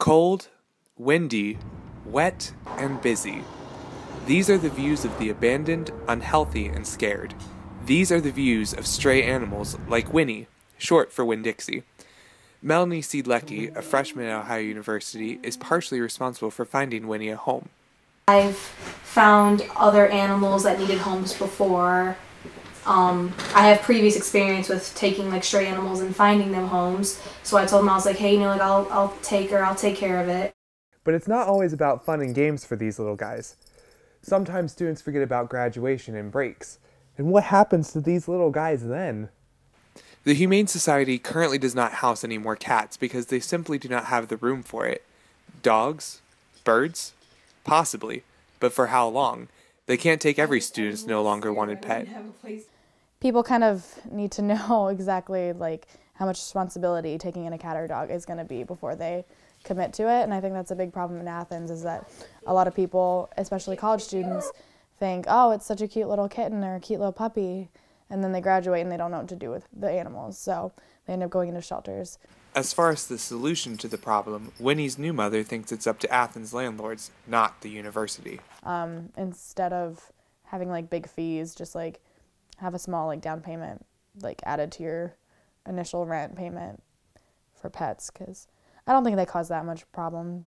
Cold, windy, wet, and busy. These are the views of the abandoned, unhealthy, and scared. These are the views of stray animals like Winnie, short for Winn Dixie. Melanie Seedlecki, a freshman at Ohio University, is partially responsible for finding Winnie a home. I've found other animals that needed homes before, um, I have previous experience with taking like stray animals and finding them homes, so I told him I was like, hey, you know, like I'll I'll take her, I'll take care of it. But it's not always about fun and games for these little guys. Sometimes students forget about graduation and breaks. And what happens to these little guys then? The Humane Society currently does not house any more cats because they simply do not have the room for it. Dogs? Birds? Possibly. But for how long? They can't take every student's no longer wanted pet people kind of need to know exactly like how much responsibility taking in a cat or dog is going to be before they commit to it. And I think that's a big problem in Athens is that a lot of people, especially college students, think, oh, it's such a cute little kitten or a cute little puppy. And then they graduate and they don't know what to do with the animals. So they end up going into shelters. As far as the solution to the problem, Winnie's new mother thinks it's up to Athens landlords, not the university. Um, instead of having like big fees, just like have a small like down payment like added to your initial rent payment for pets because I don't think they cause that much problem.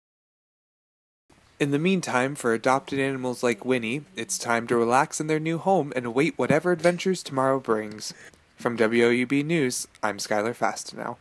In the meantime, for adopted animals like Winnie, it's time to relax in their new home and await whatever adventures tomorrow brings. From WOUB News, I'm Skylar Fastenow.